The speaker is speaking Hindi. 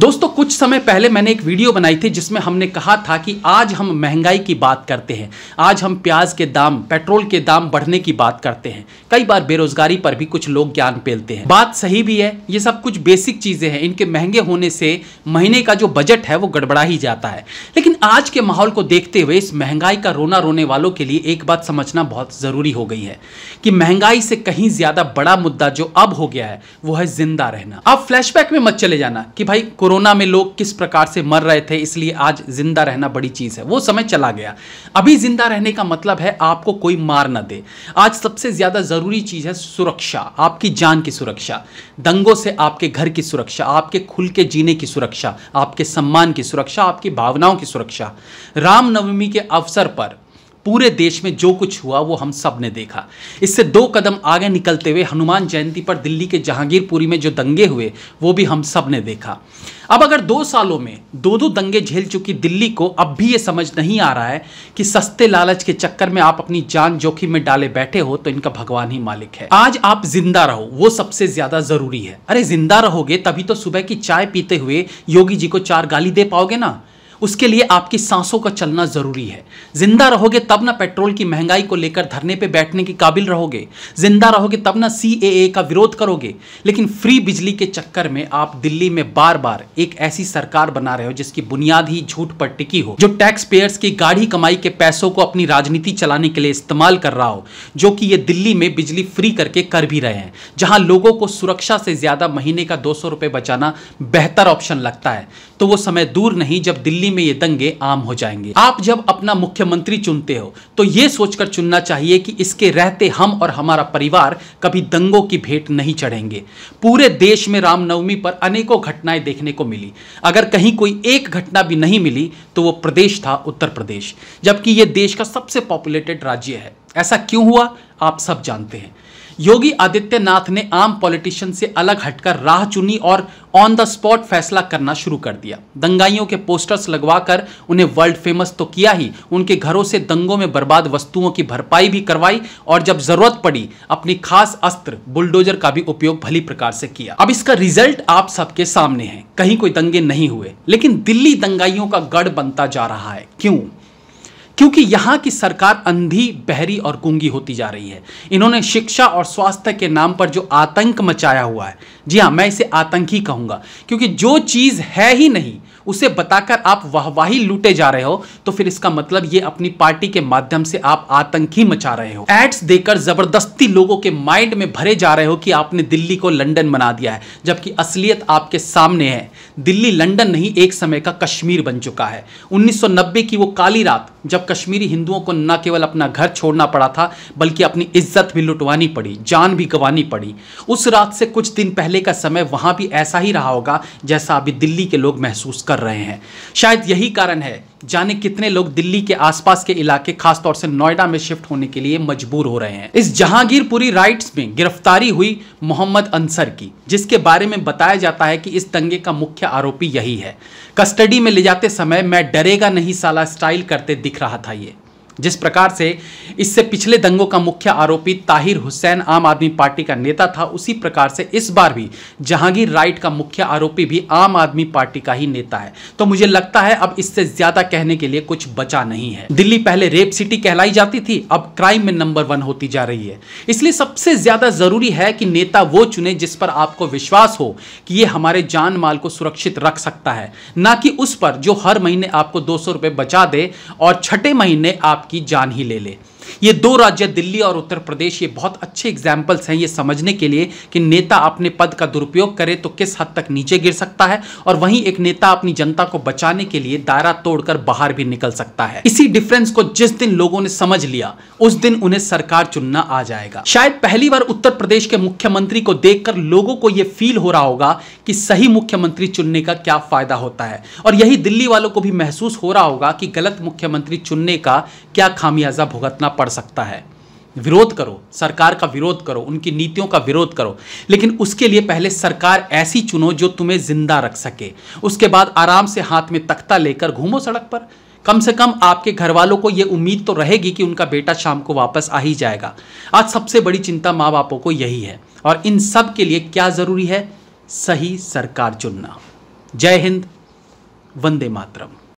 दोस्तों कुछ समय पहले मैंने एक वीडियो बनाई थी जिसमें हमने कहा था कि आज हम महंगाई की बात करते हैं आज हम प्याज के दाम पेट्रोल के दाम बढ़ने की बात करते हैं कई बार बेरोजगारी पर भी कुछ लोग ज्ञान पेलते हैं बात सही भी है ये सब कुछ बेसिक चीज़ें हैं इनके महंगे होने से महीने का जो बजट है वो गड़बड़ा ही जाता है लेकिन आज के माहौल को देखते हुए इस महंगाई का रोना रोने वालों के लिए एक बात समझना बहुत ज़रूरी हो गई है कि महंगाई से कहीं ज़्यादा बड़ा मुद्दा जो अब हो गया है वो है जिंदा रहना आप फ्लैशबैक में मत चले जाना कि भाई कोरोना में लोग किस प्रकार से मर रहे थे इसलिए आज जिंदा रहना बड़ी चीज़ है वो समय चला गया अभी जिंदा रहने का मतलब है आपको कोई मार ना दे आज सबसे ज़्यादा ज़रूरी चीज़ है सुरक्षा आपकी जान की सुरक्षा दंगों से आपके घर की सुरक्षा आपके खुल के जीने की सुरक्षा आपके सम्मान की सुरक्षा आपकी भावनाओं की सुरक्षा रामनवमी के अवसर पर पूरे देश में जो कुछ हुआ वो हम सब ने देखा इससे दो कदम आगे निकलते हुए हनुमान जयंती पर दिल्ली के जहांगीरपुरी में जो दंगे हुए वो भी हम सब ने देखा अब अगर दो सालों में दो दो दंगे झेल चुकी दिल्ली को अब भी ये समझ नहीं आ रहा है कि सस्ते लालच के चक्कर में आप अपनी जान जोखिम में डाले बैठे हो तो इनका भगवान ही मालिक है आज आप जिंदा रहो वो सबसे ज्यादा जरूरी है अरे जिंदा रहोगे तभी तो सुबह की चाय पीते हुए योगी जी को चार गाली दे पाओगे ना उसके लिए आपकी सांसों का चलना ज़रूरी है ज़िंदा रहोगे तब ना पेट्रोल की महंगाई को लेकर धरने पे बैठने के काबिल रहोगे ज़िंदा रहोगे तब ना सी का विरोध करोगे लेकिन फ्री बिजली के चक्कर में आप दिल्ली में बार बार एक ऐसी सरकार बना रहे हो जिसकी बुनियाद ही झूठ पर टिकी हो जो टैक्स पेयर्स की गाढ़ी कमाई के पैसों को अपनी राजनीति चलाने के लिए इस्तेमाल कर रहा हो जो कि ये दिल्ली में बिजली फ्री करके कर भी रहे हैं जहां लोगों को सुरक्षा से ज़्यादा महीने का दो सौ बचाना बेहतर ऑप्शन लगता है तो वो समय दूर नहीं जब दिल्ली दिल्ली में ये दंगे आम हो जाएंगे आप जब अपना मुख्यमंत्री चुनते हो तो ये सोचकर चुनना चाहिए कि इसके रहते हम और हमारा परिवार कभी दंगों की भेंट नहीं चढ़ेंगे पूरे देश में रामनवमी पर अनेकों घटनाएं देखने को मिली अगर कहीं कोई एक घटना भी नहीं मिली तो वो प्रदेश था उत्तर प्रदेश जबकि ये देश का सबसे पॉपुलेटेड राज्य है ऐसा क्यों हुआ आप सब जानते हैं योगी आदित्यनाथ ने आम पॉलिटिशियन से अलग हटकर राह चुनी और ऑन द स्पॉट फैसला करना शुरू कर दिया दंगाइयों के पोस्टर्स लगवाकर उन्हें वर्ल्ड फेमस तो किया ही उनके घरों से दंगों में बर्बाद वस्तुओं की भरपाई भी करवाई और जब जरूरत पड़ी अपनी खास अस्त्र बुलडोजर का भी उपयोग भली प्रकार से किया अब इसका रिजल्ट आप सबके सामने है कहीं कोई दंगे नहीं हुए लेकिन दिल्ली दंगाइयों का गढ़ बनता जा रहा है क्यों क्योंकि यहाँ की सरकार अंधी बहरी और गूंगी होती जा रही है इन्होंने शिक्षा और स्वास्थ्य के नाम पर जो आतंक मचाया हुआ है जी हाँ मैं इसे आतंक ही कहूँगा क्योंकि जो चीज़ है ही नहीं उसे बताकर आप वाहवाही लूटे जा रहे हो तो फिर इसका मतलब ये अपनी पार्टी के माध्यम से आप आतंकी मचा रहे हो एड्स देकर जबरदस्ती लोगों के माइंड में भरे जा रहे हो कि आपने दिल्ली को लंडन बना दिया है जबकि असलियत आपके सामने है दिल्ली लंडन नहीं एक समय का कश्मीर बन चुका है उन्नीस की वो काली रात जब कश्मीरी हिंदुओं को न केवल अपना घर छोड़ना पड़ा था बल्कि अपनी इज्जत भी लुटवानी पड़ी जान भी गंवानी पड़ी उस रात से कुछ दिन पहले का समय वहां भी ऐसा ही रहा होगा जैसा अभी दिल्ली के लोग महसूस कर कर रहे हैं शायद यही कारण है जाने कितने लोग दिल्ली के आसपास के इलाके खासतौर से नोएडा में शिफ्ट होने के लिए मजबूर हो रहे हैं इस जहांगीरपुरी राइट्स में गिरफ्तारी हुई मोहम्मद अंसर की जिसके बारे में बताया जाता है कि इस दंगे का मुख्य आरोपी यही है कस्टडी में ले जाते समय मैं डरेगा नहीं साला स्टाइल करते दिख रहा था ये जिस प्रकार से इससे पिछले दंगों का मुख्य आरोपी ताहिर हुसैन आम आदमी पार्टी का नेता था उसी प्रकार से इस बार भी जहांगीर राइट का मुख्य आरोपी भी आम आदमी पार्टी का ही नेता है तो मुझे लगता है अब इससे ज्यादा कहने के लिए कुछ बचा नहीं है दिल्ली पहले रेप सिटी कहलाई जाती थी अब क्राइम में नंबर वन होती जा रही है इसलिए सबसे ज्यादा जरूरी है कि नेता वो चुने जिस पर आपको विश्वास हो कि ये हमारे जान माल को सुरक्षित रख सकता है ना कि उस पर जो हर महीने आपको दो सौ बचा दे और छठे महीने आप आपकी जान ही ले ले ये दो राज्य दिल्ली और उत्तर प्रदेश ये बहुत अच्छे एग्जाम्पल्स हैं ये समझने के लिए कि नेता अपने पद का दुरुपयोग करे तो किस हद तक नीचे गिर सकता है और वहीं एक नेता अपनी जनता को बचाने के लिए दायरा तोड़कर बाहर भी निकल सकता है इसी डिफरेंस को जिस दिन लोगों ने समझ लिया उस दिन उन्हें सरकार चुनना आ जाएगा शायद पहली बार उत्तर प्रदेश के मुख्यमंत्री को देखकर लोगों को यह फील हो रहा होगा कि सही मुख्यमंत्री चुनने का क्या फायदा होता है और यही दिल्ली वालों को भी महसूस हो रहा होगा कि गलत मुख्यमंत्री चुनने का क्या खामियाजा भुगतना पड़ता पड़ सकता है विरोध करो सरकार का विरोध करो उनकी नीतियों का विरोध करो लेकिन उसके लिए पहले सरकार ऐसी चुनो जो तुम्हें जिंदा रख सके उसके बाद आराम से हाथ में तख्ता लेकर घूमो सड़क पर कम से कम आपके घर वालों को ये उम्मीद तो रहेगी कि उनका बेटा शाम को वापस आ ही जाएगा आज सबसे बड़ी चिंता माँ बापों को यही है और इन सब के लिए क्या ज़रूरी है सही सरकार चुनना जय हिंद वंदे मातरम